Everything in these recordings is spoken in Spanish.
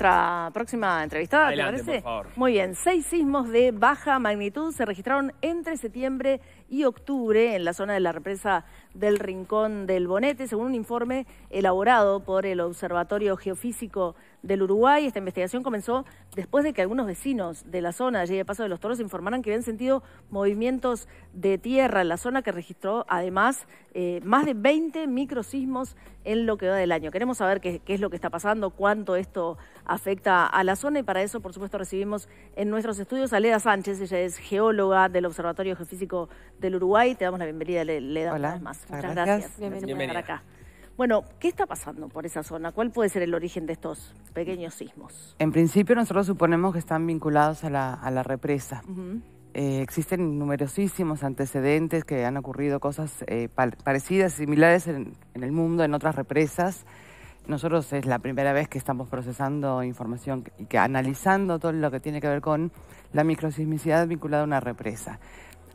nuestra próxima entrevistada, parece? Muy bien, seis sismos de baja magnitud se registraron entre septiembre y octubre en la zona de la represa del Rincón del Bonete, según un informe elaborado por el Observatorio Geofísico del Uruguay. Esta investigación comenzó después de que algunos vecinos de la zona allí de Paso de los Toros informaran que habían sentido movimientos de tierra en la zona que registró además eh, más de 20 microsismos en lo que va del año. Queremos saber qué, es lo que está pasando, cuánto esto afecta a la zona y para eso, por supuesto, recibimos en nuestros estudios a Leda Sánchez, ella es geóloga del Observatorio Geofísico del Uruguay. Te damos la bienvenida, Leda, más. Muchas gracias, acá. Bueno, ¿qué está pasando por esa zona? ¿Cuál puede ser el origen de estos pequeños sismos? En principio nosotros suponemos que están vinculados a la, represa. Eh, existen numerosísimos antecedentes que han ocurrido cosas eh, parecidas, similares en, en, el mundo, en otras represas. Nosotros es la primera vez que estamos procesando información y que analizando todo lo que tiene que ver con la microsismicidad vinculada a una represa.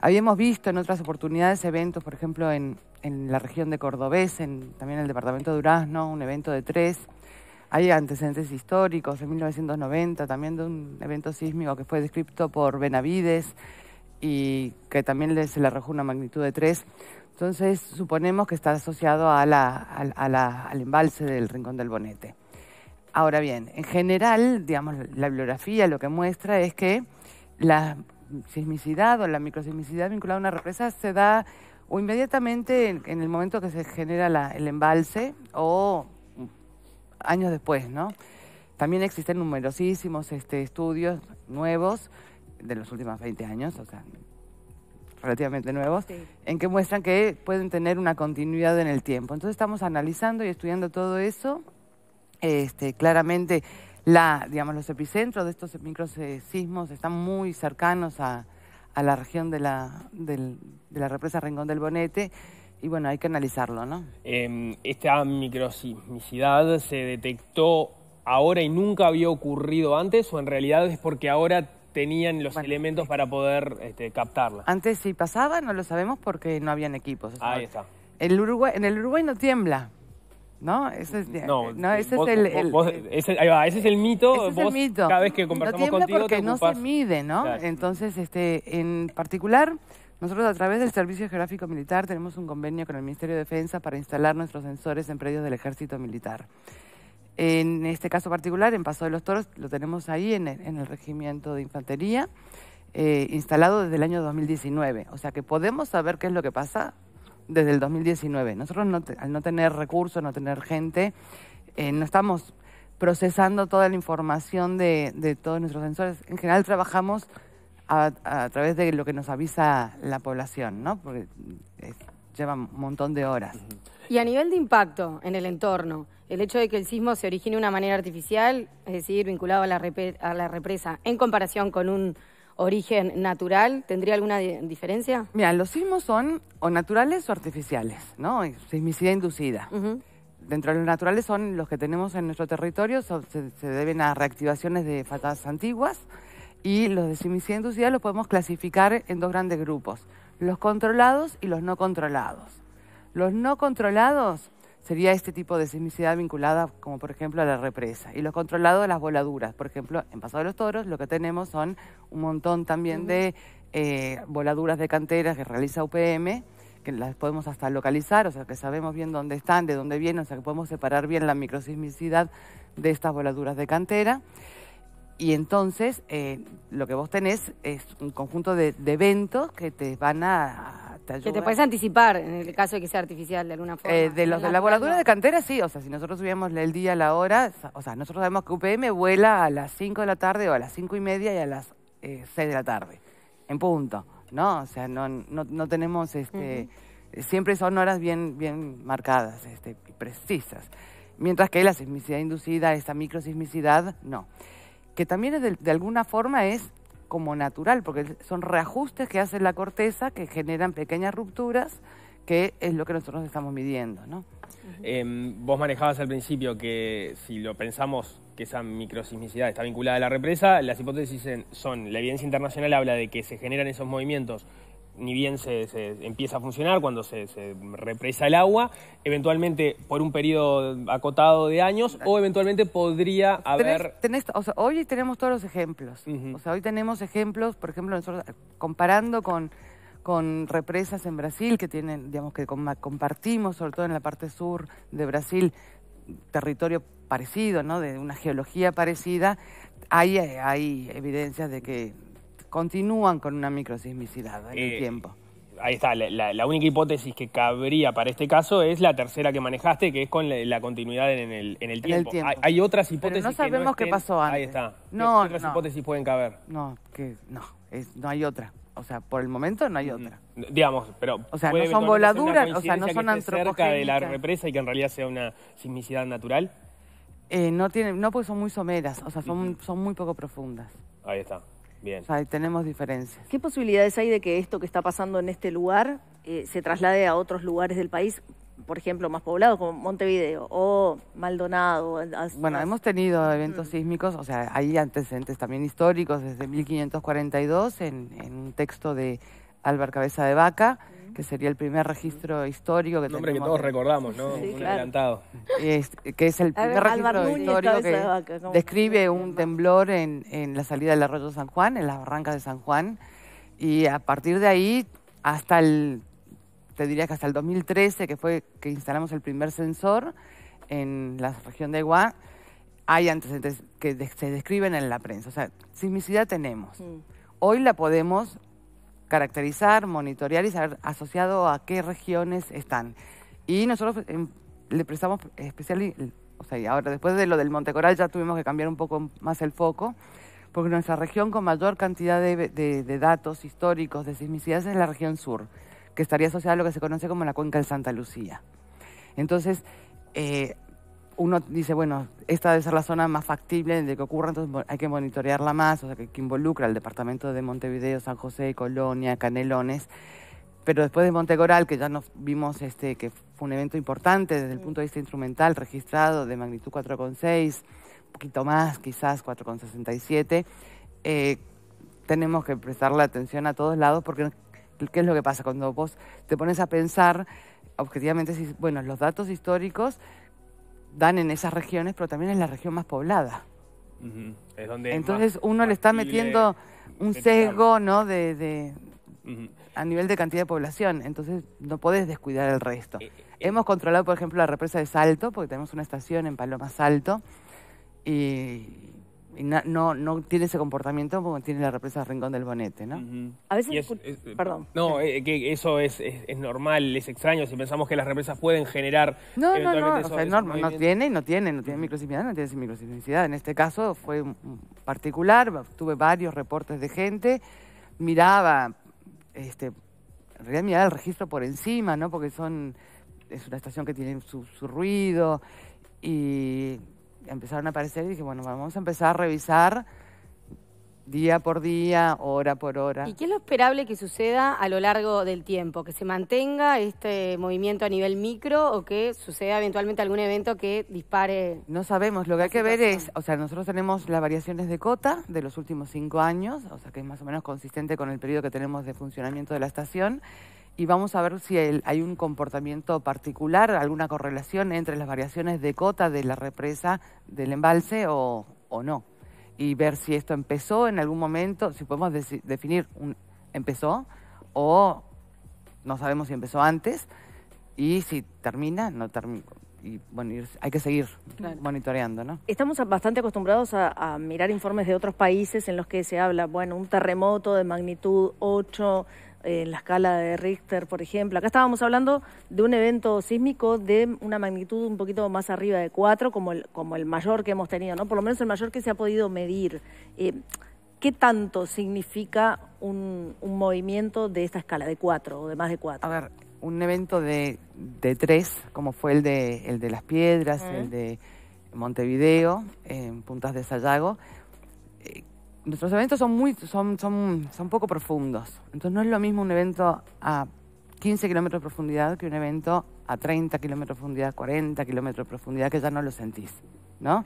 Habíamos visto en otras oportunidades eventos, por ejemplo, en, la región de Cordobés, en, también en el departamento de Durazno, un evento de tres. Hay antecedentes históricos, en 1990 también de un evento sísmico que fue descrito por Benavides y que también se le arrojó una magnitud de tres. Entonces suponemos que está asociado a al embalse del Rincón del Bonete. Ahora bien, en general, digamos, la bibliografía lo que muestra es que las sismicidad o la microsismicidad vinculada a una represa se da o inmediatamente en, el momento que se genera el embalse o años después, ¿no? También existen numerosísimos este, estudios nuevos de los últimos 20 años, o sea, relativamente nuevos, en que muestran que pueden tener una continuidad en el tiempo. Entonces estamos analizando y estudiando todo eso. Este, claramente la, digamos, los epicentros de estos micro sismos están muy cercanos a, a la región de la, de la represa Rincón del Bonete y bueno, hay que analizarlo, ¿no? Eh, esta microsismicidad se detectó ahora y nunca había ocurrido antes o en realidad es porque ahora tenían los elementos para poder este, captarla. Antes sí pasaba, no lo sabemos porque no habían equipos. Ahí está. El Uruguay, en el Uruguay no tiembla. ¿No? Ese es, el, mito. Cada vez que conversamos no contigo porque no se mide, ¿no? Entonces, este, en particular, nosotros a través del Servicio Geográfico Militar tenemos un convenio con el Ministerio de Defensa para instalar nuestros sensores en predios del Ejército Militar. En este caso particular, en Paso de los Toros, lo tenemos ahí en el, en el Regimiento de Infantería, eh, instalado desde el año 2019. O sea que podemos saber qué es lo que pasa desde el 2019. Nosotros al no tener recursos, no tener gente, eh, no estamos procesando toda la información de, todos nuestros sensores. En general trabajamos a, través de lo que nos avisa la población, ¿no? Porque eh, lleva un montón de horas. Y a nivel de impacto en el entorno, el hecho de que el sismo se origine de una manera artificial, es decir, vinculado a la, a la represa, en comparación con un origen natural, ¿tendría alguna diferencia? Mira, los sismos son o naturales o artificiales, ¿no? Sismicidad inducida. Dentro de los naturales son los que tenemos en nuestro territorio, se, deben a reactivaciones de fatas antiguas y los de sismicidad inducida los podemos clasificar en dos grandes grupos, los controlados y los no controlados. Los no controlados sería este tipo de sismicidad vinculada, como por ejemplo a la represa. Y los controlados de las voladuras. Por ejemplo, en Pasado de los Toros lo que tenemos son un montón también de eh, voladuras de canteras que realiza UPM, que las podemos hasta localizar, o sea que sabemos bien dónde están, de dónde vienen, o sea que podemos separar bien la microsismicidad de estas voladuras de cantera. Y entonces eh, lo que vos tenés es un conjunto de, eventos que te van a... Te que te puedes anticipar en el caso de que sea artificial de alguna eh, forma. de los de la voladura de cantera, sí. O sea, si nosotros subíamos el día, a la hora, o sea, nosotros sabemos que UPM vuela a las 5 de la tarde o a las 5 y media y a las 6 eh, de la tarde, en punto. ¿No? O sea, no, no, tenemos... este Siempre son horas bien, bien marcadas, este, precisas. Mientras que la sismicidad inducida, esta microsismicidad, no que también es de, alguna forma es como natural, porque son reajustes que hace la corteza que generan pequeñas rupturas, que es lo que nosotros estamos midiendo. ¿no? Em, vos manejabas al principio que si lo pensamos que esa microsismicidad está vinculada a la represa, las hipótesis son, la evidencia internacional habla de que se generan esos movimientos ni bien se, empieza a funcionar, cuando se, represa el agua, eventualmente por un periodo acotado de años o eventualmente podría haber... hoy tenemos todos los ejemplos. O sea, hoy tenemos ejemplos, por ejemplo, comparando con, con represas en Brasil que tienen, digamos, que compartimos, sobre todo en la parte sur de Brasil, territorio parecido, ¿no? De una geología parecida, hay, hay evidencias de que continúan con una microsismicidad en el eh, tiempo. Ahí está, la, única hipótesis que cabría para este caso es la tercera que manejaste, que es con la, continuidad en el, en el tiempo. Hay, otras hipótesis. no sabemos qué pasó antes. Ahí está. No, ¿Qué otras hipótesis pueden caber? No, que no, es, no hay otra. O sea, por el momento no hay otra. Mm, mm, digamos, pero. O sea, no son voladuras, o sea, no son antropogénicas. cerca de la represa y que en realidad sea una sismicidad natural? Eh, no, tienen, no, porque son muy someras, o sea, son, son muy poco profundas. Ahí está tenemos diferencias. ¿Qué posibilidades hay de que esto que está pasando en este lugar eh, se traslade a otros lugares del país? Por ejemplo, más poblados como Montevideo o Maldonado. bueno, hemos tenido mm. eventos sísmicos, o sea, hay antecedentes también históricos desde 1542 en, en un texto de Álvaro Cabeza de Vaca que sería el primer registro histórico que nombre que todos recordamos, ¿no? un adelantado. que es el primer registro histórico que describe un temblor en, en, la salida del arroyo San Juan, en las barrancas de San Juan, y a partir de ahí hasta el, te diría que hasta el 2013, que fue que instalamos el primer sensor en la región de Iguá, hay antecedentes que se describen en la prensa. O sea, sismicidad tenemos. Hoy la podemos caracterizar, monitorear y saber asociado a qué regiones están. Y nosotros em, le prestamos especial, o sea, ahora después de lo del Monte Coral ya tuvimos que cambiar un poco más el foco, porque nuestra región con mayor cantidad de, datos históricos de sismicidad es la región sur, que estaría asociada a lo que se conoce como la cuenca de Santa Lucía. Entonces, eh, uno dice, bueno, esta debe ser la zona más factible de que ocurra, entonces hay que monitorearla más, o sea, que, involucra el departamento de Montevideo, San José, Colonia, Canelones. Pero después de Montegoral, que ya nos vimos este, que fue un evento importante desde el punto de vista instrumental, registrado de magnitud 4,6, un poquito más, quizás 4,67, eh, tenemos que prestarle atención a todos lados, porque ¿qué es lo que pasa cuando vos te pones a pensar objetivamente? Si, bueno, los datos históricos dan en esas regiones, pero también en la región más poblada. Entonces uno le está metiendo un sesgo, ¿no? De, a nivel de cantidad de población. Entonces no podés descuidar el resto. Eh, eh, eh. Hemos controlado, por ejemplo, la represa de Salto, porque tenemos una estación en Paloma Salto y no, no, tiene ese comportamiento como tiene la represa Rincón del Bonete, ¿no? A veces... Eh, perdón. No, eh, eso es, normal, es extraño. Si pensamos que las represas pueden generar... No, no, no, no, tiene, no tiene, no tiene microsismicidad, no tiene microsismicidad. En este caso fue particular, tuve varios reportes de gente, miraba, este, en realidad miraba el registro por encima, ¿no? Porque son... Es una estación que tiene su ruido y empezaron a aparecer y dije, bueno, vamos a empezar a revisar día por día, hora por hora. ¿Y qué es lo esperable que suceda a lo largo del tiempo? ¿Que se mantenga este movimiento a nivel micro o que suceda eventualmente algún evento que dispare? No sabemos, lo que hay que ver es, o sea, nosotros tenemos las variaciones de cota de los últimos cinco años, o sea, que es más o menos consistente con el periodo que tenemos de funcionamiento de la estación y vamos a ver si hay un comportamiento particular, alguna correlación entre las variaciones de cota de la represa del embalse o, o no. Y ver si esto empezó en algún momento, si podemos definir un empezó o no sabemos si empezó antes y si termina, no termina y bueno, hay que seguir monitoreando, ¿no? Estamos bastante acostumbrados a, a, mirar informes de otros países en los que se habla, bueno, un terremoto de magnitud 8, en la escala de Richter, por ejemplo. Acá estábamos hablando de un evento sísmico de una magnitud un poquito más arriba de 4, como el, como el mayor que hemos tenido, ¿no? Por lo menos el mayor que se ha podido medir. Eh, ¿Qué tanto significa un, un, movimiento de esta escala, de 4 o de más de 4? A ver, un evento de, de 3, como fue el de, el de Las Piedras, el de Montevideo, en Puntas de Sayago, nuestros eventos son muy, son, son, poco profundos. Entonces no es lo mismo un evento a 15 kilómetros de profundidad que un evento a 30 kilómetros de profundidad, 40 kilómetros de profundidad, que ya no lo sentís, ¿no?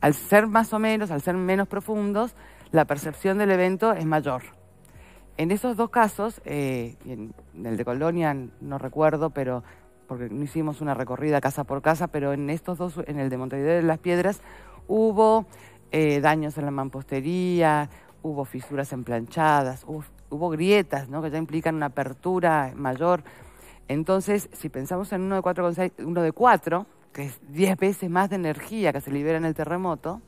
Al ser más o menos, al ser menos profundos, la percepción del evento es mayor. En esos dos casos, eh, en el de Colonia no recuerdo, pero porque no hicimos una recorrida casa por casa, pero en estos dos, en el de Montevideo de las Piedras, hubo eh, daños en la mampostería, hubo fisuras emplanchadas, hubo, hubo grietas, ¿no? Que ya implican una apertura mayor. Entonces, si pensamos en uno de cuatro, uno de cuatro, que es 10 veces más de energía que se libera en el terremoto,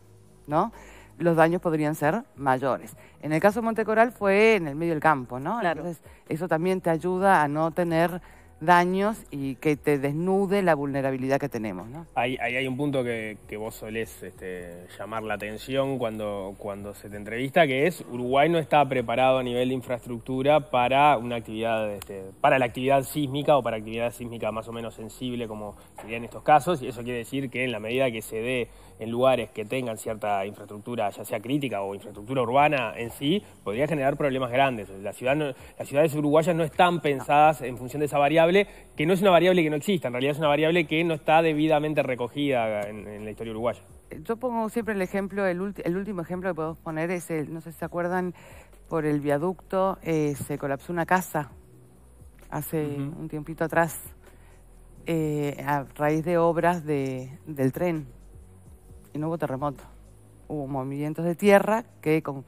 ¿no? los daños podrían ser mayores. En el caso de Montecoral fue en el medio del campo, ¿no? Entonces, eso también te ayuda a no tener daños y que te desnude la vulnerabilidad que tenemos. Ahí, hay un punto que, vos solés este, llamar la atención cuando, cuando se te entrevista, que es Uruguay no está preparado a nivel de infraestructura para una actividad, este, para la actividad sísmica o para actividad sísmica más o menos sensible como sería en estos casos, y eso quiere decir que en la medida que se dé en lugares que tengan cierta infraestructura, ya sea crítica o infraestructura urbana en sí, podría generar problemas grandes. las ciudades uruguayas no están pensadas en función de esa variable, que no es una variable que no exista, en realidad es una variable que no está debidamente recogida en, la historia uruguaya. Eh, yo pongo siempre el ejemplo, el, último ejemplo que podemos poner es, el, no sé si se acuerdan, por el viaducto eh, se colapsó una casa hace un tiempito atrás eh, a raíz de obras del tren y no hubo terremoto. Hubo movimientos de tierra que con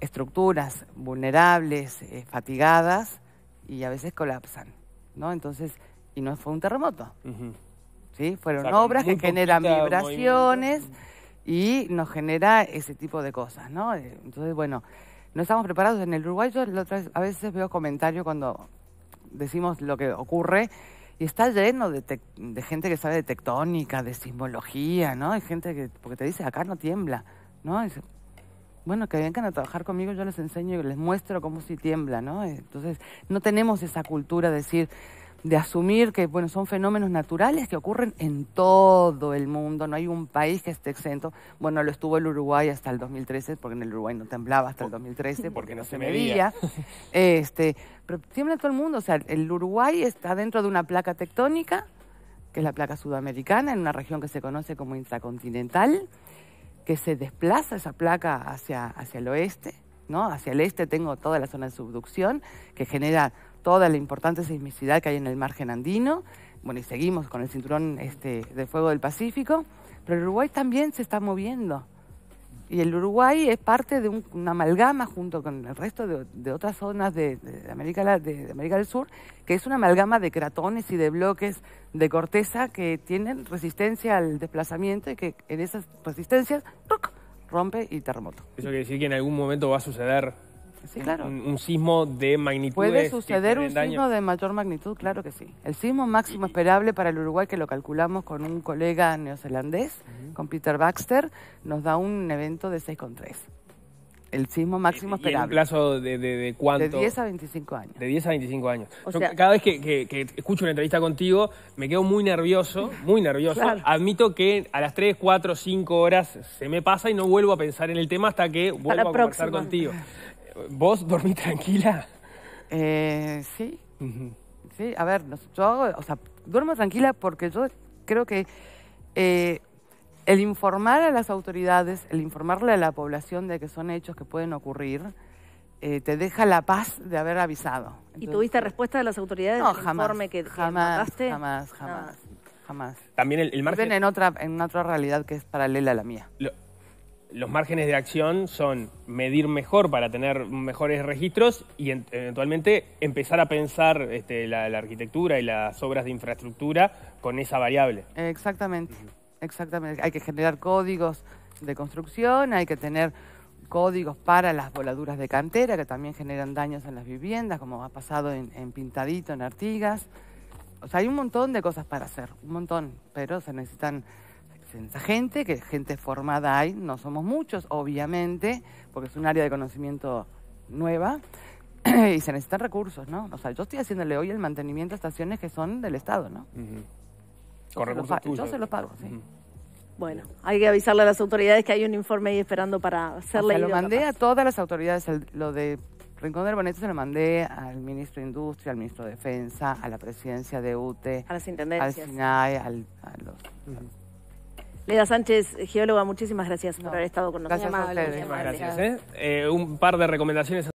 estructuras vulnerables, fatigadas y a veces colapsan. ¿no? Entonces, y no fue un terremoto. ¿Sí? Fueron obras que generan vibraciones y nos genera ese tipo de cosas, ¿no? Eh, entonces, bueno, no estamos preparados. En el Uruguay yo a veces veo comentarios cuando decimos lo que ocurre y está lleno de, gente que sabe de tectónica, de sismología, ¿no? Hay gente que, porque te dice, acá no tiembla, ¿no? bueno, que vengan a trabajar conmigo, yo les enseño y les muestro cómo se tiembla, ¿no? Entonces, no tenemos esa cultura de decir, de asumir que, bueno, son fenómenos naturales que ocurren en todo el mundo, no hay un país que esté exento. Bueno, lo estuvo el Uruguay hasta el 2013, porque en el Uruguay no temblaba hasta el 2013, porque, no se medía. Este, pero tiembla todo el mundo, o sea, el Uruguay está dentro de una placa tectónica, que es la placa sudamericana, en una región que se conoce como intracontinental, que se desplaza esa placa hacia, hacia el oeste, ¿no? Hacia el este tengo toda la zona de subducción que genera toda la importante sismicidad que hay en el margen andino. Bueno, y seguimos con el cinturón este, de fuego del Pacífico, pero Uruguay también se está moviendo y el Uruguay es parte de una amalgama junto con el resto de, otras zonas de, América, América del Sur, que es una amalgama de cratones y de bloques de corteza que tienen resistencia al desplazamiento y que en esas resistencias rompe y terremoto. Eso quiere decir que en algún momento va a suceder Sí, claro. un, sismo de magnitud. Puede suceder un sismo de mayor magnitud, claro que sí. El sismo máximo esperable para el Uruguay, que lo calculamos con un colega neozelandés, con Peter Baxter, nos da un evento de 6,3. El sismo máximo esperable. ¿Y en un plazo de, de, cuánto? De 10 a 25 años. De 10 a 25 años. cada vez que, escucho una entrevista contigo, me quedo muy nervioso, muy nervioso. Admito que a las 3, 4, 5 horas se me pasa y no vuelvo a pensar en el tema hasta que vuelvo a, a conversar contigo. ¿Vos dormí tranquila? Eh, sí. Sí, a ver, yo, o sea, duermo tranquila porque yo creo que eh, el informar a las autoridades, el informarle a la población de que son hechos que pueden ocurrir, eh, te deja la paz de haber avisado. ¿Y tuviste respuesta de las autoridades no, jamás, informe que, jamás, jamás, ah. jamás, jamás. También el, el margen... en otra, en otra realidad que es paralela a la mía los márgenes de acción son medir mejor para tener mejores registros y eventualmente empezar a pensar este, la, arquitectura y las obras de infraestructura con esa variable. Exactamente, exactamente. Hay que generar códigos de construcción, hay que tener códigos para las voladuras de cantera que también generan daños en las viviendas, como ha pasado en, en Pintadito, en Artigas. O sea, hay un montón de cosas para hacer, un montón, pero se necesitan esa gente, que gente formada hay, no somos muchos, obviamente, porque es un área de conocimiento nueva y se necesitan recursos, ¿no? O sea, yo estoy haciéndole hoy el mantenimiento a estaciones que son del Estado, ¿no? se los pago, sí. Bueno, hay que avisarle a las autoridades que hay un informe ahí esperando para hacerle. Ah, o lo mandé a todas las autoridades, lo de Rincón del Boneto se lo mandé al ministro de Industria, al ministro de Defensa, a la presidencia de UTE, a las intendencias. al SINAE, a los... Leda Sánchez, geóloga, muchísimas gracias por haber estado con nosotros. Gracias, a ustedes. Gracias. ¿eh? Eh, un par de recomendaciones.